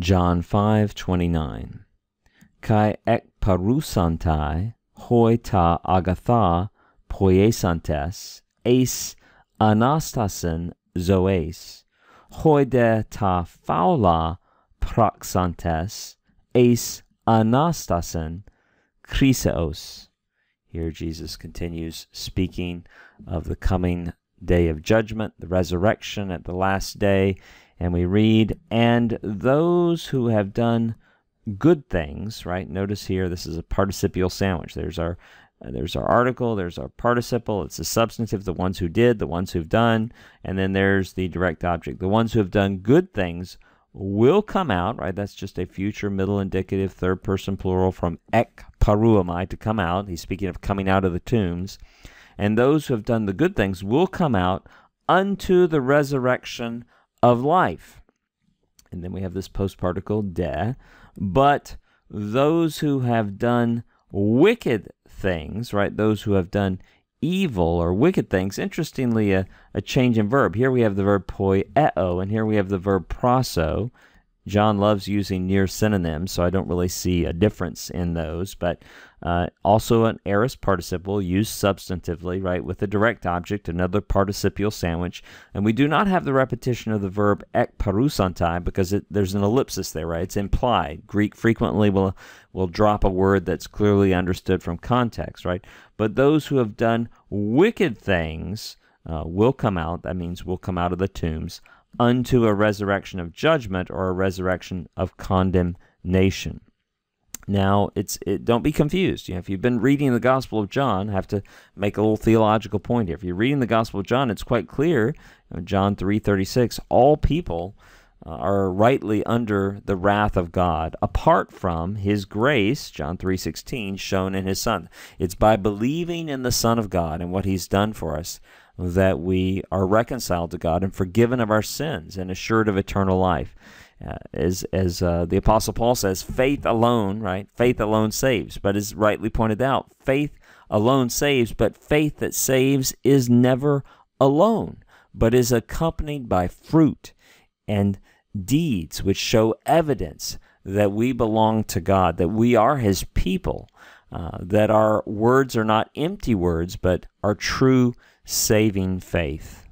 John 5:29 Kai ek parusantai hoi ta agatha poiesantes eis anastasen zoes hoi de ta faula praxantes eis anastasen chryseos here Jesus continues speaking of the coming day of judgment, the resurrection at the last day, and we read, and those who have done good things, right? Notice here, this is a participial sandwich. There's our there's our article, there's our participle, it's the substantive, the ones who did, the ones who've done, and then there's the direct object. The ones who have done good things will come out, right? That's just a future middle indicative third person plural from ek paruamai to come out. He's speaking of coming out of the tombs. And those who have done the good things will come out unto the resurrection of life. And then we have this post particle, de. But those who have done wicked things, right? Those who have done evil or wicked things. Interestingly, a, a change in verb. Here we have the verb poieo, and here we have the verb proso. John loves using near synonyms, so I don't really see a difference in those. But uh, also, an aorist participle used substantively, right, with a direct object, another participial sandwich. And we do not have the repetition of the verb ek parousantai because it, there's an ellipsis there, right? It's implied. Greek frequently will, will drop a word that's clearly understood from context, right? But those who have done wicked things uh, will come out. That means will come out of the tombs unto a resurrection of judgment or a resurrection of condemnation. Now, it's it, don't be confused. You know, if you've been reading the Gospel of John, I have to make a little theological point here. If you're reading the Gospel of John, it's quite clear, John 3:36, all people uh, are rightly under the wrath of God apart from his grace John 3:16 shown in his son it's by believing in the son of God and what he's done for us that we are reconciled to God and forgiven of our sins and assured of eternal life. Uh, as as uh, the Apostle Paul says, faith alone, right? Faith alone saves. But as rightly pointed out, faith alone saves, but faith that saves is never alone, but is accompanied by fruit and deeds which show evidence that we belong to God, that we are His people, uh, that our words are not empty words, but are true saving faith.